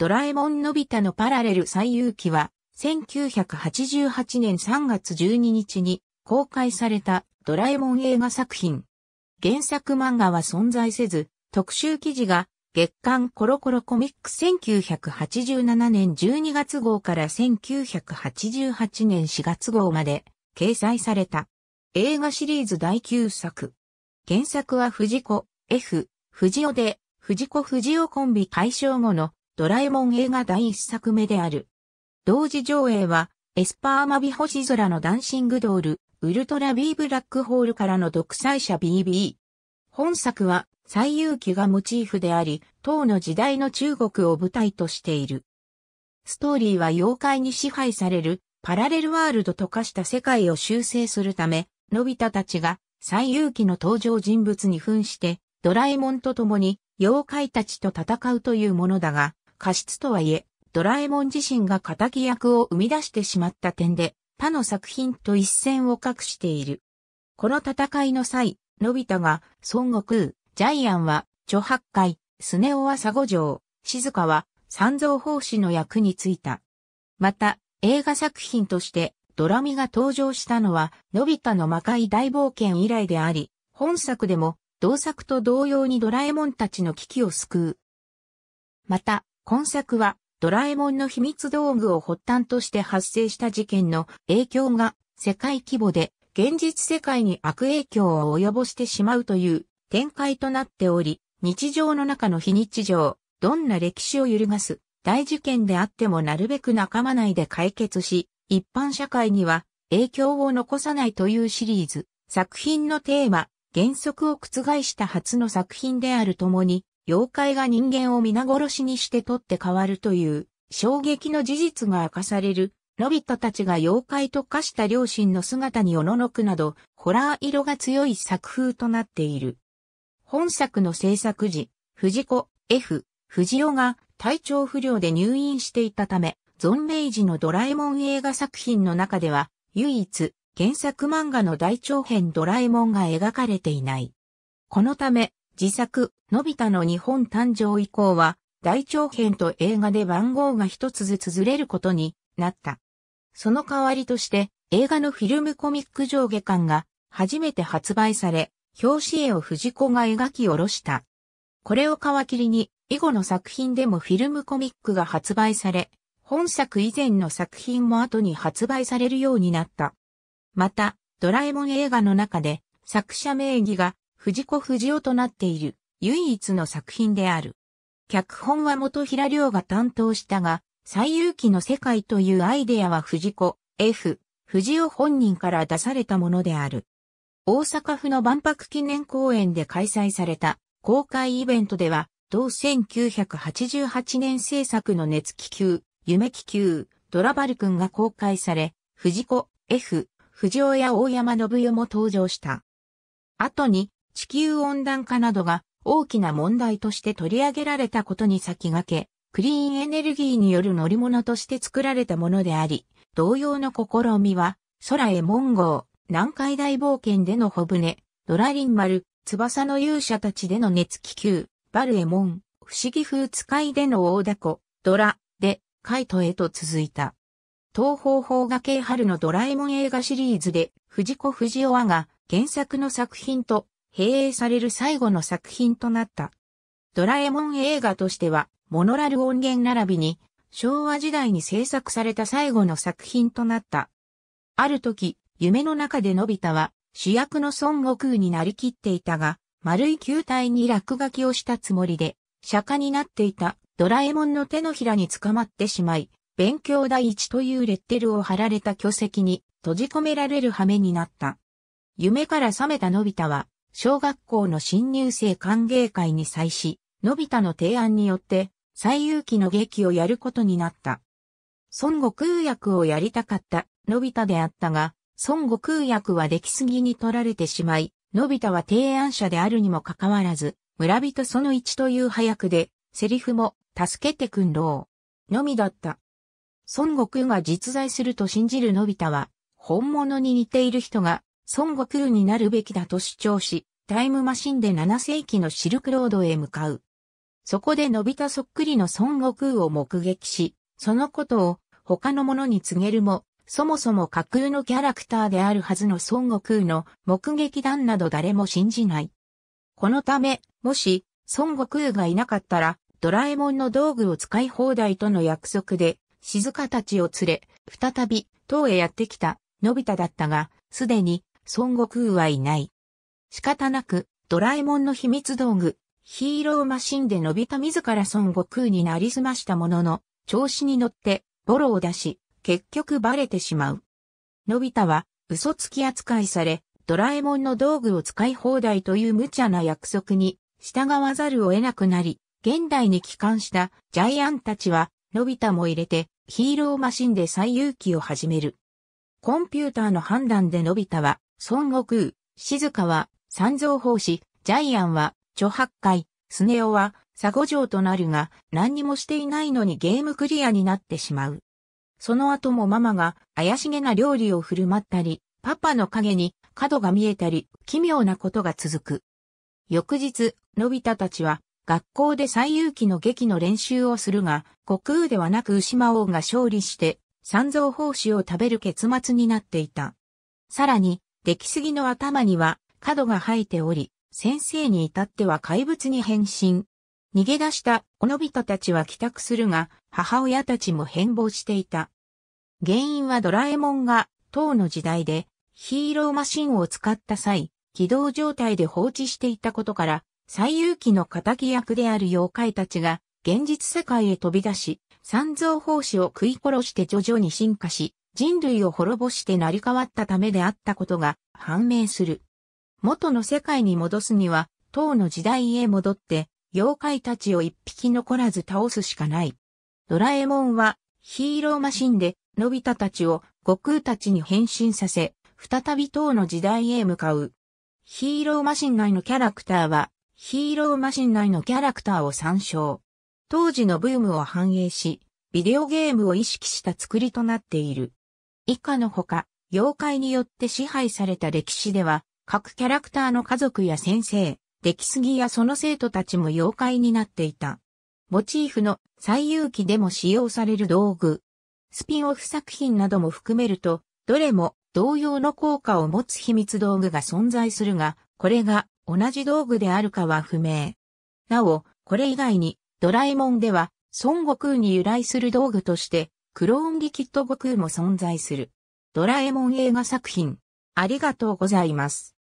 ドラえもんのび太のパラレル最遊記は、1988年3月12日に公開されたドラえもん映画作品。原作漫画は存在せず、特集記事が月刊コロコロコミック1987年12月号から1988年4月号まで掲載された。映画シリーズ第9作。原作は藤子、F、藤尾で、藤子藤尾コンビ解消後のドラえもん映画第一作目である。同時上映は、エスパーマビ星空のダンシングドール、ウルトラビーブラックホールからの独裁者 BB。本作は、最遊記がモチーフであり、唐の時代の中国を舞台としている。ストーリーは妖怪に支配される、パラレルワールドと化した世界を修正するため、のび太たちが、最遊記の登場人物に扮して、ドラえもんと共に、妖怪たちと戦うというものだが、過失とはいえ、ドラえもん自身が仇役を生み出してしまった点で、他の作品と一線を画している。この戦いの際、のび太が、孫悟空、ジャイアンは、著八海、スネオは佐護城、静香は、三蔵法師の役に就いた。また、映画作品として、ドラミが登場したのは、のび太の魔界大冒険以来であり、本作でも、同作と同様にドラえもんたちの危機を救う。また、今作はドラえもんの秘密道具を発端として発生した事件の影響が世界規模で現実世界に悪影響を及ぼしてしまうという展開となっており、日常の中の非日常、どんな歴史を揺るがす大事件であってもなるべく仲間内で解決し、一般社会には影響を残さないというシリーズ、作品のテーマ、原則を覆した初の作品であるともに、妖怪が人間を皆殺しにして取って変わるという衝撃の事実が明かされる、のび太たちが妖怪と化した両親の姿におののくなど、ホラー色が強い作風となっている。本作の制作時、藤子、F、藤尾が体調不良で入院していたため、存命時のドラえもん映画作品の中では、唯一、原作漫画の大長編ドラえもんが描かれていない。このため、自作、のび太の日本誕生以降は、大長編と映画で番号が一つずつずれることになった。その代わりとして、映画のフィルムコミック上下巻が初めて発売され、表紙絵を藤子が描き下ろした。これを皮切りに、以後の作品でもフィルムコミックが発売され、本作以前の作品も後に発売されるようになった。また、ドラえもん映画の中で、作者名義が藤子不二雄となっている唯一の作品である。脚本は元平良が担当したが、最有機の世界というアイデアは藤子、F、藤雄本人から出されたものである。大阪府の万博記念公園で開催された公開イベントでは、同1988年制作の熱気球、夢気球、ドラバル君が公開され、藤子、F、藤尾や大山信代も登場した。後に、地球温暖化などが大きな問題として取り上げられたことに先駆け、クリーンエネルギーによる乗り物として作られたものであり、同様の試みは、空へモンゴー、南海大冒険での小舟、ドラリン丸、翼の勇者たちでの熱気球、バルエモン、不思議風使いでの大凧、ドラ、で、カイトへと続いた。東方法画系春のドラえもん映画シリーズで、藤子不二雄が原作の作品と閉映される最後の作品となった。ドラえもん映画としては、モノラル音源並びに、昭和時代に制作された最後の作品となった。ある時、夢の中でのび太は、主役の孫悟空になりきっていたが、丸い球体に落書きをしたつもりで、釈迦になっていたドラえもんの手のひらに捕まってしまい、勉強第一というレッテルを貼られた巨石に閉じ込められる羽目になった。夢から覚めたのび太は、小学校の新入生歓迎会に際し、のび太の提案によって、最有機の劇をやることになった。孫悟空役をやりたかった、のび太であったが、孫悟空役は出来すぎに取られてしまい、のび太は提案者であるにもかかわらず、村人その一という早くで、セリフも、助けてくんろう。のみだった。孫悟空が実在すると信じるのび太は、本物に似ている人が孫悟空になるべきだと主張し、タイムマシンで7世紀のシルクロードへ向かう。そこでのび太そっくりの孫悟空を目撃し、そのことを他の者に告げるも、そもそも架空のキャラクターであるはずの孫悟空の目撃談など誰も信じない。このため、もし孫悟空がいなかったら、ドラえもんの道具を使い放題との約束で、静香たちを連れ、再び、塔へやってきた、のび太だったが、すでに、孫悟空はいない。仕方なく、ドラえもんの秘密道具、ヒーローマシンでのび太自ら孫悟空になりすましたものの、調子に乗って、ボロを出し、結局バレてしまう。のび太は、嘘つき扱いされ、ドラえもんの道具を使い放題という無茶な約束に、従わざるを得なくなり、現代に帰還したジャイアンたちは、のび太も入れて、ヒーローマシンで最有機を始める。コンピューターの判断でのび太は、孫悟空、静香は、三蔵法師、ジャイアンは、著八回、スネオは、佐五城となるが、何にもしていないのにゲームクリアになってしまう。その後もママが怪しげな料理を振る舞ったり、パパの影に角が見えたり、奇妙なことが続く。翌日、のび太たちは、学校で最有記の劇の練習をするが、悟空ではなく牛魔王が勝利して、三蔵法師を食べる結末になっていた。さらに、出来すぎの頭には角が生えており、先生に至っては怪物に変身。逃げ出したおのび太たちは帰宅するが、母親たちも変貌していた。原因はドラえもんが、当の時代で、ヒーローマシンを使った際、起動状態で放置していたことから、最有機の仇役である妖怪たちが、現実世界へ飛び出し、三蔵法師を食い殺して徐々に進化し、人類を滅ぼして成り変わったためであったことが判明する。元の世界に戻すには、唐の時代へ戻って、妖怪たちを一匹残らず倒すしかない。ドラえもんは、ヒーローマシンで、のび太たちを悟空たちに変身させ、再び唐の時代へ向かう。ヒーローマシン内のキャラクターは、ヒーローマシン内のキャラクターを参照。当時のブームを反映し、ビデオゲームを意識した作りとなっている。以下のほか、妖怪によって支配された歴史では、各キャラクターの家族や先生、出来すぎやその生徒たちも妖怪になっていた。モチーフの最有機でも使用される道具。スピンオフ作品なども含めると、どれも同様の効果を持つ秘密道具が存在するが、これが同じ道具であるかは不明。なお、これ以外に、ドラえもんでは、孫悟空に由来する道具として、クローンリキッド悟空も存在する。ドラえもん映画作品。ありがとうございます。